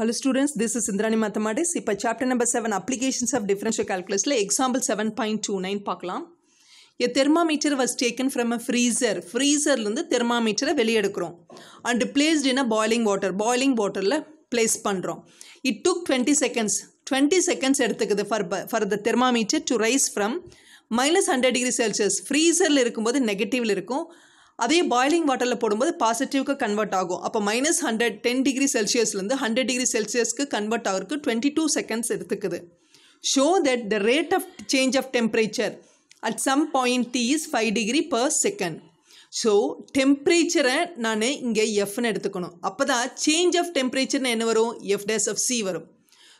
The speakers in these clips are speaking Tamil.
Hello students, this is Indrani Mathematics. இப்போ chapter number 7 applications of differential calculusல example 7.29 பார்க்கலாம் A thermometer was taken from a freezer. freezerலேருந்து thermometer வெளியெடுக்கிறோம் and placed in a boiling water. boiling waterல place பண்ணுறோம் it took 20 seconds 20 seconds எடுத்துக்குது for, for the thermometer to rise from minus hundred degree Celsius ஃப்ரீசரில் இருக்கும்போது நெகட்டிவில் இருக்கும் அதே பாய்லிங் வாட்டரில் போடும்போது பாசிட்டிவ்க்கு கன்வெர்ட் ஆகும் அப்போ மைனஸ் ஹண்ட்ரட் டென் டிகிரி செல்சியஸ்லேருந்து ஹண்ட்ரட் டிகிரி செல்சியஸ்க்கு கன்வெர்ட் ஆகிறதுக்கு டுவெண்ட்டி டூ செகண்ட்ஸ் எடுத்துக்குது show that the rate of change of temperature at some point T is five degree per second so டெம்பரேச்சரை நான் இங்கே எஃப்னு எடுத்துக்கணும் அப்போ தான் சேஞ்ச் ஆஃப் டெம்பரேச்சர்னு என்ன வரும் எஃப் டேஸ் ஆஃப் சி வரும்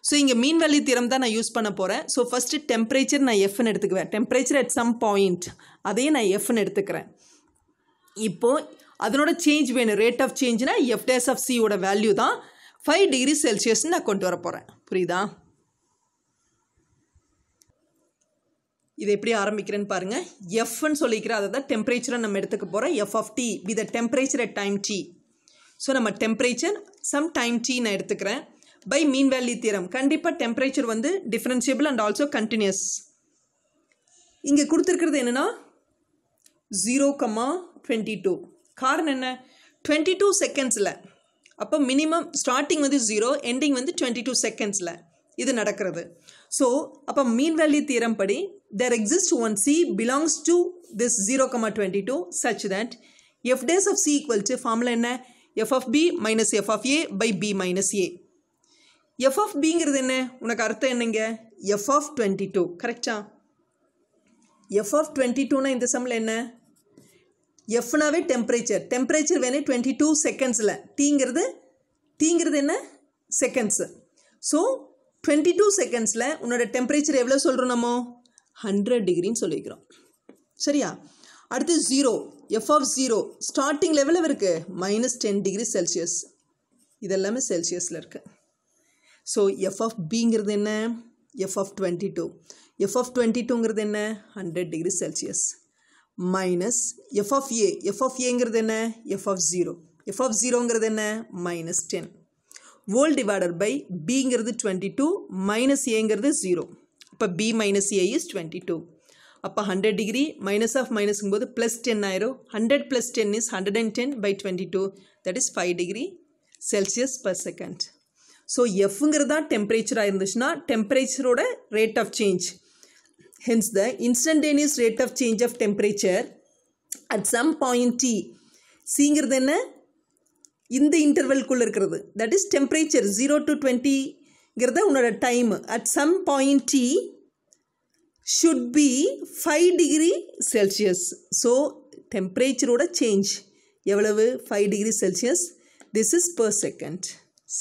ஸோ இங்கே மீன் வேல்யூ தீரம் தான் நான் யூஸ் பண்ண போகிறேன் ஸோ ஃபஸ்ட்டு டெம்பரேச்சர் நான் எஃப்னு எடுத்துக்குவேன் டெம்பரேச்சர் அட் சம் பாயிண்ட் அதையும் நான் எஃப்னு எடுத்துக்கிறேன் இப்போது அதனோட சேஞ்ச் வேணும் ரேட் ஆஃப் சேஞ்ச்னா எஃப் டேஸ் ஆஃப் சியோட வேல்யூ தான் ஃபைவ் டிகிரி செல்சியஸ் நான் கொண்டு வர போகிறேன் புரியுதா இதை எப்படி ஆரம்பிக்கிறேன்னு பாருங்கள் எஃப்னு சொல்லிக்கிற அதை தான் டெம்பரேச்சரை நம்ம எடுத்துக்க போகிறோம் F of T with temperature at time T so நம்ம டெம்பரேச்சர் சம் டைம் டி நான் எடுத்துக்கிறேன் பை மீன் வேல்யூ தீரம் கண்டிப்பாக டெம்பரேச்சர் வந்து டிஃப்ரென்சியபிள் அண்ட் ஆல்சோ கண்டினியூஸ் இங்கே கொடுத்துருக்கிறது என்னென்னா ஜீரோ கம்மா டுவெண்ட்டி டூ காரணம் என்ன டுவெண்ட்டி டூ செகண்ட்ஸில் அப்போ மினிமம் ஸ்டார்டிங் வந்து ஜீரோ எண்டிங் வந்து டுவெண்ட்டி டூ செகண்ட்ஸில் இது நடக்கிறது ஸோ அப்போ மீன் வேல்யூ தீரம் படி there exist one C belongs to this zero comma twenty two such that F dash of C equal to formula என்ன F of B minus F of A by B minus A F of பிங்கிறது என்ன உனக்கு அர்த்தம் என்னங்க எஃப் ஆஃப் டுவெண்ட்டி டூ கரெக்டாக எஃப் ஆஃப் டுவெண்ட்டி டூனா இந்த சம்மில் என்ன எஃப்னாவே டெம்பரேச்சர் டெம்பரேச்சர் வேணும் டுவெண்ட்டி டூ செகண்ட்ஸில் டீங்கிறது டீங்கிறது என்ன செகண்ட்ஸு ஸோ டுவெண்ட்டி டூ செகண்ட்ஸில் உன்னோட டெம்பரேச்சர் எவ்வளோ சொல்கிறோம் நம்ம ஹண்ட்ரட் டிகிரின்னு சொல்லியிருக்கிறோம் சரியா அடுத்து zero F of zero starting லெவலில் இருக்குது மைனஸ் டென் டிகிரி செல்சியஸ் இதெல்லாமே செல்சியஸில் இருக்குது ஸோ எஃப் ஆஃப் பிங்கிறது என்ன F of twenty two F of twenty டூங்கிறது என்ன hundred degree Celsius minus F of A F of ஏங்கிறது என்ன F of zero F of ஜீரோங்கிறது என்ன minus ten whole divided by பிங்கிறது டுவெண்ட்டி டூ மைனஸ் ஏங்கிறது ஜீரோ இப்போ B minus A is twenty two அப்போ ஹண்ட்ரட் டிகிரி மைனஸ் ஆஃப் மைனஸுங்கும் போது ப்ளஸ் டென் ஆயிரும் hundred plus ten is hundred and ten by twenty two that is five degree Celsius per second so எஃப்ங்கிறது தான் டெம்பரேச்சராக இருந்துச்சுன்னா டெம்பரேச்சரோட rate of change Hence, the instantaneous rate of change of temperature at some point T. சிங்கிறது என்ன இந்த இன்டர்வல்குள்ளே இருக்கிறது that is temperature zero to டுவெண்ட்டிங்கிறத உன்னோட time at some point T should be five degree Celsius so டெம்பரேச்சரோட சேஞ்ச் எவ்வளவு five degree Celsius this is per second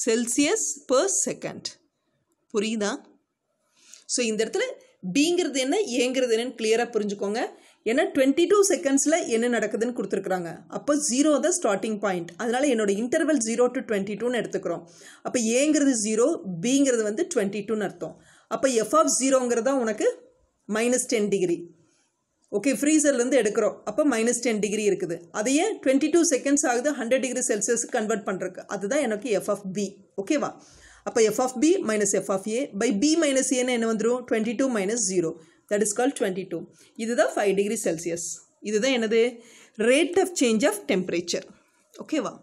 Celsius per second புரியுதா ஸோ இந்த இடத்துல பிங்கிறது என்ன ஏங்கிறது என்னன்னு கிளியரா புரிஞ்சுக்கோங்க ஏன்னா டுவெண்ட்டி டூ செகண்ட்ஸில் என்ன நடக்குதுன்னு கொடுத்துருக்குறாங்க அப்போ ஜீரோ தான் ஸ்டார்டிங் பாயிண்ட் அதனால் என்னோட இன்டர்வல் ஜீரோ டு டுவெண்ட்டி டூன்னு எடுத்துக்கிறோம் அப்போ ஏங்கிறது ஜீரோ பிங்கிறது வந்து டுவெண்ட்டி டூன்னு அர்த்தம் அப்போ எஃப் ஆஃப் ஜீரோங்கிறது தான் உனக்கு மைனஸ் டென் டிகிரி ஓகே ஃப்ரீசர்லேருந்து எடுக்கிறோம் அப்போ மைனஸ் டென் டிகிரி இருக்குது அதையே டுவெண்ட்டி டூ செகண்ட்ஸ் ஆகுது ஹண்ட்ரட் டிகிரி செல்சியஸ் கன்வெர்ட் பண்ணுறக்கு அதுதான் எனக்கு எஃப்எஃப் பி ஓகேவா அப்போ F of B minus F of A by B minus ஏன்னு என்ன வந்துடும் twenty two minus zero that is call twenty two இதுதான் ஃபைவ் டிகிரி செல்சியஸ் இதுதான் என்னது rate of change of temperature ஓகேவா